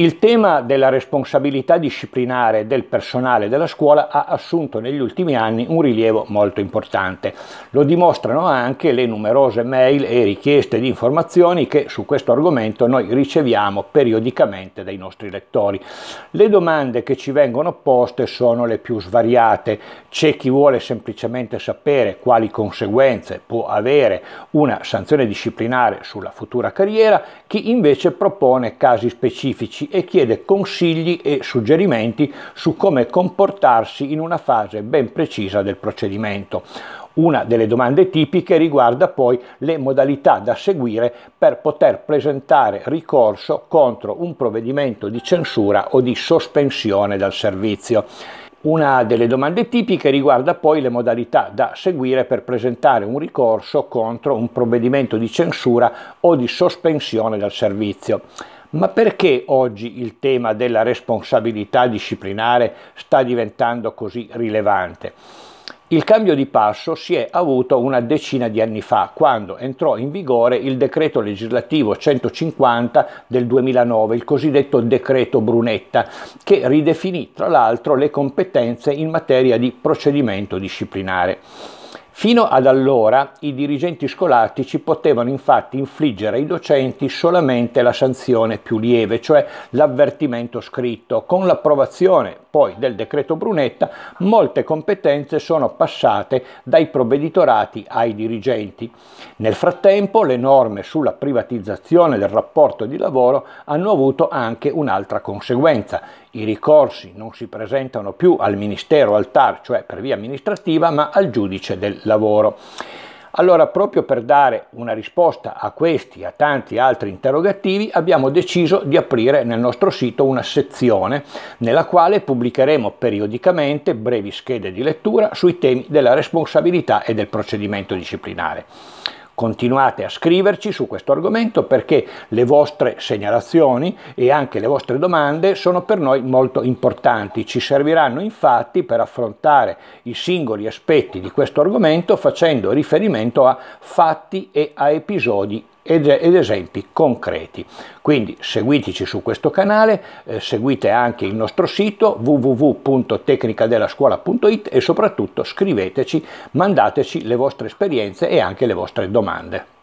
Il tema della responsabilità disciplinare del personale della scuola ha assunto negli ultimi anni un rilievo molto importante. Lo dimostrano anche le numerose mail e richieste di informazioni che su questo argomento noi riceviamo periodicamente dai nostri lettori. Le domande che ci vengono poste sono le più svariate. C'è chi vuole semplicemente sapere quali conseguenze può avere una sanzione disciplinare sulla futura carriera, chi invece propone casi specifici e chiede consigli e suggerimenti su come comportarsi in una fase ben precisa del procedimento. Una delle domande tipiche riguarda poi le modalità da seguire per poter presentare ricorso contro un provvedimento di censura o di sospensione dal servizio. Una delle domande tipiche riguarda poi le modalità da seguire per presentare un ricorso contro un provvedimento di censura o di sospensione dal servizio. Ma perché oggi il tema della responsabilità disciplinare sta diventando così rilevante? Il cambio di passo si è avuto una decina di anni fa, quando entrò in vigore il decreto legislativo 150 del 2009, il cosiddetto decreto Brunetta, che ridefinì tra l'altro le competenze in materia di procedimento disciplinare. Fino ad allora i dirigenti scolastici potevano infatti infliggere ai docenti solamente la sanzione più lieve, cioè l'avvertimento scritto. Con l'approvazione poi del decreto Brunetta molte competenze sono passate dai provveditorati ai dirigenti. Nel frattempo le norme sulla privatizzazione del rapporto di lavoro hanno avuto anche un'altra conseguenza i ricorsi non si presentano più al Ministero, al TAR, cioè per via amministrativa, ma al giudice del lavoro. Allora, proprio per dare una risposta a questi e a tanti altri interrogativi, abbiamo deciso di aprire nel nostro sito una sezione nella quale pubblicheremo periodicamente brevi schede di lettura sui temi della responsabilità e del procedimento disciplinare. Continuate a scriverci su questo argomento perché le vostre segnalazioni e anche le vostre domande sono per noi molto importanti. Ci serviranno infatti per affrontare i singoli aspetti di questo argomento facendo riferimento a fatti e a episodi ed, ed esempi concreti. Quindi seguiteci su questo canale, eh, seguite anche il nostro sito www.tecnicadellascuola.it e soprattutto scriveteci, mandateci le vostre esperienze e anche le vostre domande.